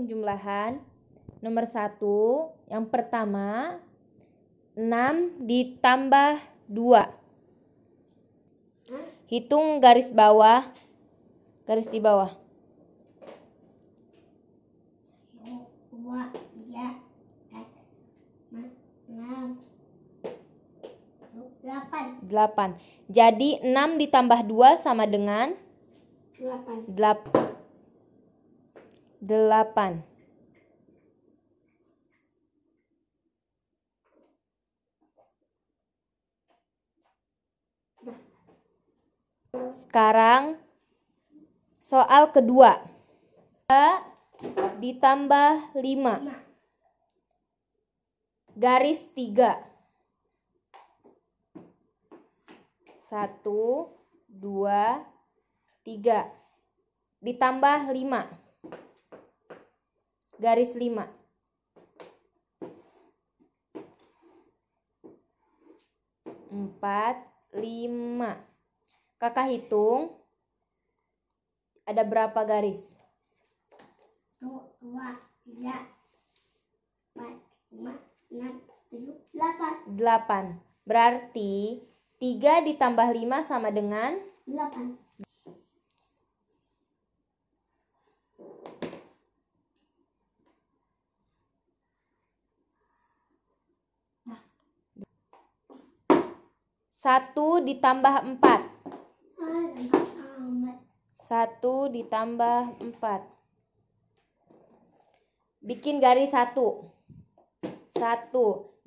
penjumlahan nomor 1 yang pertama 6 ditambah 2 hitung garis bawah garis di bawah delapan Jadi 6 ditambah 2 sama dengan 8. delapan delapan Sekarang soal kedua. a ditambah lima Garis tiga satu dua tiga ditambah lima garis 5. Empat, lima. Kakak hitung ada berapa garis? Dua, tiga, empat, lima, enam, tujuh, delapan. Delapan. Berarti tiga ditambah lima sama dengan? Delapan. 1 ditambah 4. 1 ditambah 4. Bikin garis 1. 1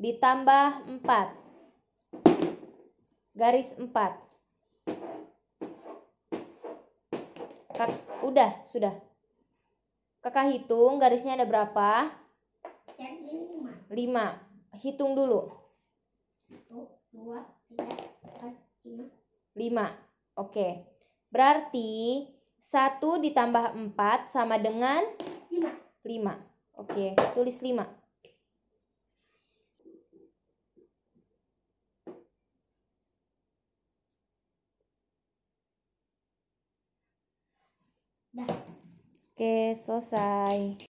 ditambah 4. Garis 4. Kak, udah, sudah. Kakak hitung garisnya ada berapa? 5. Hitung dulu. 1 dua tiga empat lima lima oke berarti satu ditambah empat sama dengan lima lima oke tulis lima Oke, selesai.